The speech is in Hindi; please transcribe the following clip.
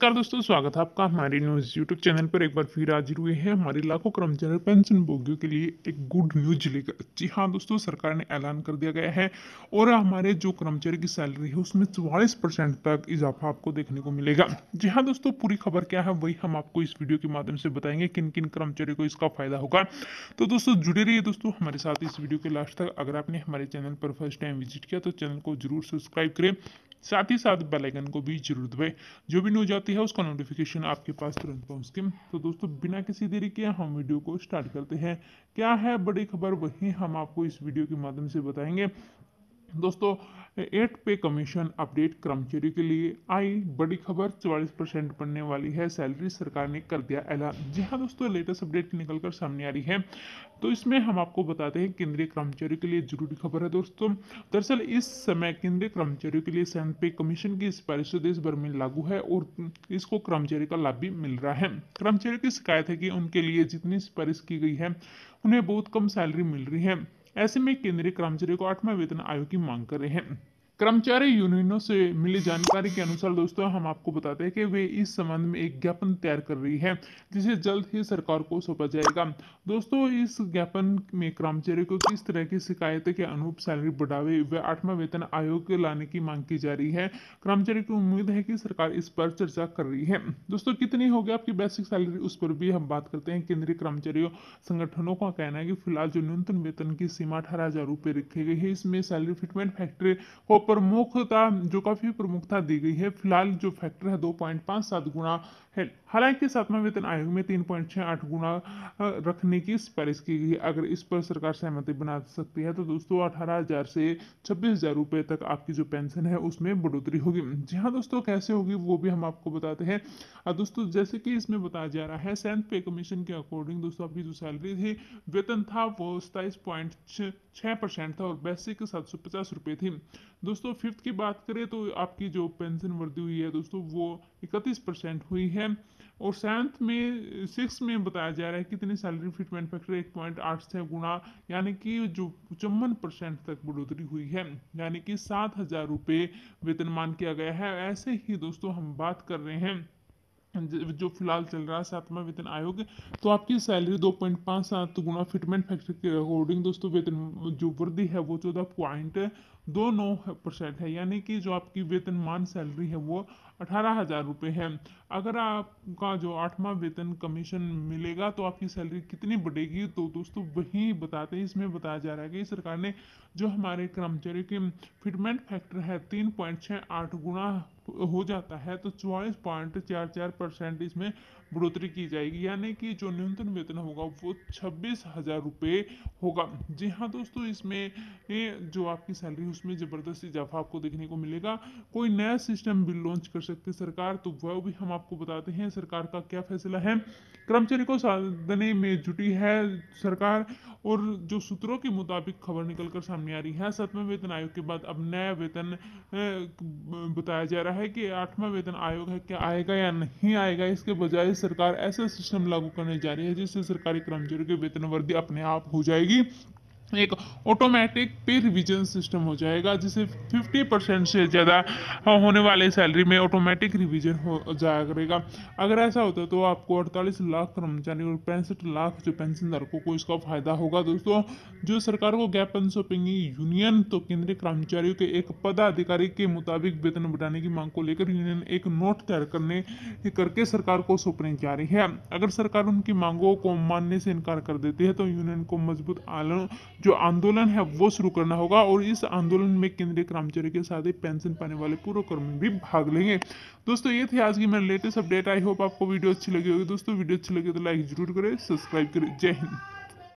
नमस्कार दोस्तों स्वागत है आपका हमारे न्यूज़ यूट्यूब चैनल पर एक बार फिर हाजिर हुए हैं हमारे लाखों कर्मचारी पेंशन भोगियों के लिए एक गुड न्यूज लेकर जी हाँ दोस्तों सरकार ने ऐलान कर दिया गया है और हमारे जो कर्मचारी की सैलरी है उसमें चौवालीस परसेंट तक इजाफा आपको देखने को मिलेगा जी हाँ दोस्तों पूरी खबर क्या है वही हम आपको इस वीडियो के माध्यम से बताएंगे किन किन कर्मचारी को इसका फायदा होगा तो दोस्तों जुड़े रहिए दोस्तों हमारे साथ इस वीडियो के लास्ट तक अगर आपने हमारे चैनल पर फर्स्ट टाइम विजिट किया तो चैनल को जरूर सब्सक्राइब करें साथ ही साथ बेल आइकन को भी जरूर दबाएं जो भी न्यूज आती है उसका नोटिफिकेशन आपके पास तुरंत पहुंच के तो दोस्तों बिना किसी देरी के हम वीडियो को स्टार्ट करते हैं क्या है बड़ी खबर वही हम आपको इस वीडियो के माध्यम से बताएंगे दोस्तों एट पे कमीशन अपडेट कर्मचारियों के लिए आई बड़ी खबर 44 परसेंट पड़ने वाली है सैलरी सरकार ने कर दिया ऐलान जी हाँ दोस्तों लेटेस्ट अपडेट निकल कर सामने आ रही है तो इसमें हम आपको बताते हैं केंद्रीय कर्मचारियों के लिए जरूरी खबर है दोस्तों दरअसल इस समय केंद्रीय कर्मचारियों के लिए सैन पे कमीशन की सिफारिश तो देश भर में लागू है और इसको कर्मचारी का लाभ भी मिल रहा है कर्मचारियों की शिकायत है कि उनके लिए जितनी सिफारिश की गई है उन्हें बहुत कम सैलरी मिल रही है ऐसे में केंद्रीय कर्मचारी को आठवां वेतन आयोग की मांग कर रहे हैं कर्मचारी यूनियनों से मिली जानकारी के अनुसार दोस्तों हम आपको बताते हैं कि वे इस संबंध में एक ज्ञापन तैयार कर रही है जिसे जल्द ही सरकार को सौंपा जाएगा दोस्तों इस ज्ञापन में कर्मचारी को किस तरह की शिकायत के अनुरूप सैलरी बढ़ावे व आठवां वेतन आयोग लाने की मांग की जा रही है कर्मचारी को उम्मीद है कि सरकार इस पर चर्चा कर रही है दोस्तों कितनी होगी आपकी बेसिक सैलरी उस पर भी हम बात करते हैं केंद्रीय कर्मचारियों संगठनों का कहना है कि फिलहाल जो न्यूनतम वेतन की सीमा अठारह हजार रखी गई है इसमें सैलरी फिटमेंट फैक्ट्री को प्रमुखता जो काफी प्रमुखता दी गई है फिलहाल जो फैक्टर है दो पॉइंट पाँच सात गुना है हालांकि सातवां वेतन आयोग में तीन पॉइंट छः आठ गुना रखने की सिफारिश की गई अगर इस पर सरकार सहमति बना सकती है तो दोस्तों अठारह हज़ार से छब्बीस हज़ार रुपये तक आपकी जो पेंशन है उसमें बढ़ोतरी होगी जी हाँ दोस्तों कैसे होगी वो भी हम आपको बताते हैं दोस्तों जैसे कि इसमें बताया जा रहा है सेंथ पे कमीशन के अकॉर्डिंग दोस्तों आपकी जो सैलरी थी वेतन था वो सताइस पॉइंट छः परसेंट था और बेसिक सात सौ पचास रुपये थी दोस्तों दोस्तों फिफ्थ की बात करें तो आपकी जो पेंशन वृद्धि हुई है दोस्तों वो इकतीस परसेंट हुई है और सेवन्थ में सिक्स में बताया जा रहा है कितने सैलरी फिट मैनुफैक्चर एक पॉइंट आठ छः गुणा यानी कि जो चौवन परसेंट तक बढ़ोतरी हुई है यानी कि सात हज़ार रुपये वेतनमान किया गया है ऐसे ही दोस्तों हम बात कर रहे हैं जो फिलहाल चल रहा है सातवां वेतन आयोग तो आपकी सैलरी दो पॉइंट पाँच सात गुना फिटमेंट फैक्टर के अकॉर्डिंग दोस्तों वेतन जो वृद्धि है वो चौदह पॉइंट दो नौ परसेंट है यानी कि जो आपकी वेतन मान सैलरी है वो अठारह हज़ार रुपये है अगर आपका जो आठवां वेतन कमीशन मिलेगा तो आपकी सैलरी कितनी बढ़ेगी तो दोस्तों वही बताते हैं इसमें बताया जा रहा है कि सरकार ने जो हमारे कर्मचारी के फिटमेंट फैक्टर है तीन पॉइंट छः आठ गुना हो जाता है तो चौवालीस पॉइंट चार चार परसेंट इसमें बढ़ोतरी की जाएगी यानी कि जो न्यूनतम वेतन होगा वो छब्बीस हज़ार रुपये होगा जी हाँ दोस्तों इसमें जो आपकी सैलरी उसमें ज़बरदस्त इजाफा आपको देखने को मिलेगा कोई नया सिस्टम बिल लॉन्च कर सकती है सरकार तो वह भी हम आपको बताते हैं सरकार का क्या फैसला है कर्मचारी को साधने में जुटी है सरकार और जो सूत्रों के मुताबिक खबर निकलकर सामने आ रही है सातवें वेतन आयोग के बाद अब नया वेतन बताया जा रहा है है कि आठवां वेतन आयोग है क्या आएगा या नहीं आएगा इसके बजाय सरकार ऐसा सिस्टम लागू करने जा रही है जिससे सरकारी कर्मचारियों की वेतन वृद्धि अपने आप हो जाएगी एक ऑटोमेटिक पे रिवीजन सिस्टम हो जाएगा जिसे 50 परसेंट से ज़्यादा हाँ, होने वाले सैलरी में ऑटोमेटिक रिवीजन हो जाया करेगा अगर ऐसा होता तो आपको 48 लाख कर्मचारी और पैंसठ लाख जो पेंशनधारकों को इसका फायदा होगा दोस्तों जो सरकार को गैप पेंशन सौंपेंगी यूनियन तो केंद्रीय कर्मचारियों के एक पदाधिकारी के मुताबिक वेतन बढ़ाने की मांग को लेकर यूनियन एक नोट तैयार करने करके सरकार को सौंपने जा रही है अगर सरकार उनकी मांगों को मानने से इनकार कर देती है तो यूनियन को मजबूत आलो जो आंदोलन है वो शुरू करना होगा और इस आंदोलन में केंद्रीय कर्मचारी के साथ ही पेंशन पाने वाले पूर्व कर्मी भी भाग लेंगे दोस्तों ये थी आज की मेरे लेटेस्ट अपडेट आई होप आपको वीडियो अच्छी लगी होगी दोस्तों वीडियो अच्छी लगी तो लाइक जरूर करें सब्सक्राइब करें जय हिंद